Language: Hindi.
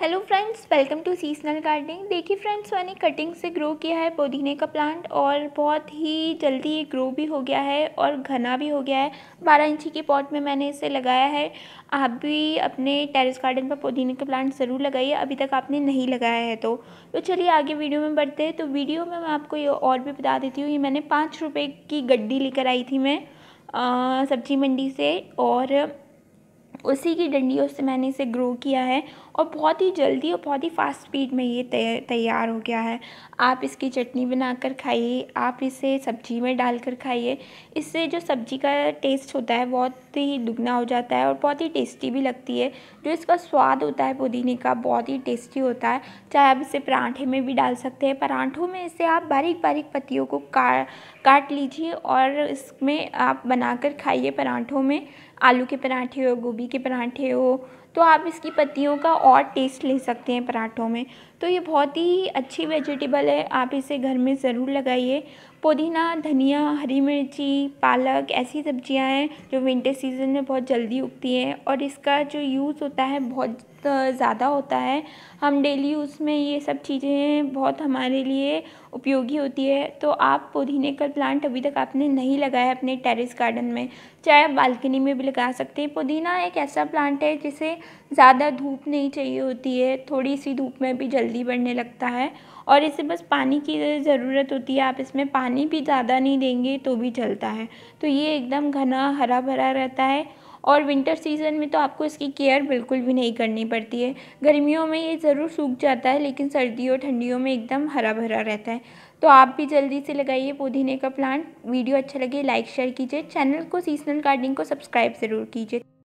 hello friends welcome to seasonal gardening देखिए फ्रेंड्स मैंने कटिंग से ग्रो किया है पुदीने का प्लांट और बहुत ही जल्दी ये ग्रो भी हो गया है और घना भी हो गया है बारह इंची के पॉट में मैंने इसे लगाया है आप भी अपने टेरेस गार्डन पर पुदीने का प्लांट ज़रूर लगाइए अभी तक आपने नहीं लगाया है तो तो चलिए आगे वीडियो में बढ़ते हैं तो वीडियो में मैं आपको ये और भी बता देती हूँ ये मैंने पाँच रुपये की गड्डी लेकर आई थी मैं सब्जी मंडी से और उसी की डंडियों से मैंने इसे ग्रो किया है और बहुत ही जल्दी और बहुत ही फास्ट स्पीड में ये तैयार हो गया है आप इसकी चटनी बनाकर खाइए आप इसे सब्जी में डालकर खाइए इससे जो सब्जी का टेस्ट होता है बहुत ही दुगना हो जाता है और बहुत ही टेस्टी भी लगती है जो इसका स्वाद होता है पुदीने का बहुत ही टेस्टी होता है चाहे आप इसे पराठे में भी डाल सकते हैं पराठों में इसे आप बारीक बारीक पत्तियों को का काट लीजिए और इसमें आप बनाकर खाइए पराठों में आलू के पराठे हो गोभी के पराठे हो तो आप इसकी पत्तियों का और टेस्ट ले सकते हैं पराठों में तो ये बहुत ही अच्छी वेजिटेबल है आप इसे घर में ज़रूर लगाइए पुदीना धनिया हरी मिर्ची पालक ऐसी सब्जियां हैं जो विंटर सीज़न में बहुत जल्दी उगती हैं और इसका जो यूज़ होता है बहुत ज़्यादा होता है हम डेली यूज़ में ये सब चीज़ें बहुत हमारे लिए उपयोगी होती है तो आप पुदीने का प्लांट अभी तक आपने नहीं लगाया अपने टेरेस गार्डन में चाहे आप बालकनी में भी लगा सकते हैं पुदीना एक ऐसा प्लांट है जिसे ज़्यादा धूप नहीं चाहिए होती है थोड़ी सी धूप में भी जल्दी बढ़ने लगता है और इसे बस पानी की ज़रूरत होती है आप इसमें पानी भी ज़्यादा नहीं देंगे तो भी चलता है तो ये एकदम घना हरा भरा रहता है और विंटर सीज़न में तो आपको इसकी केयर बिल्कुल भी नहीं करनी पड़ती है गर्मियों में ये ज़रूर सूख जाता है लेकिन सर्दियों ठंडियों में एकदम हरा भरा रहता है तो आप भी जल्दी से लगाइए पुदीने का प्लांट वीडियो अच्छा लगे लाइक शेयर कीजिए चैनल को सीजनल गार्डनिंग को सब्सक्राइब ज़रूर कीजिए